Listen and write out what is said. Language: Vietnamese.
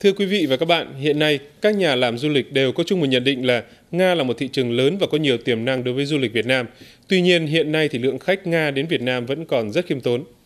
Thưa quý vị và các bạn, hiện nay các nhà làm du lịch đều có chung một nhận định là Nga là một thị trường lớn và có nhiều tiềm năng đối với du lịch Việt Nam. Tuy nhiên hiện nay thì lượng khách Nga đến Việt Nam vẫn còn rất khiêm tốn.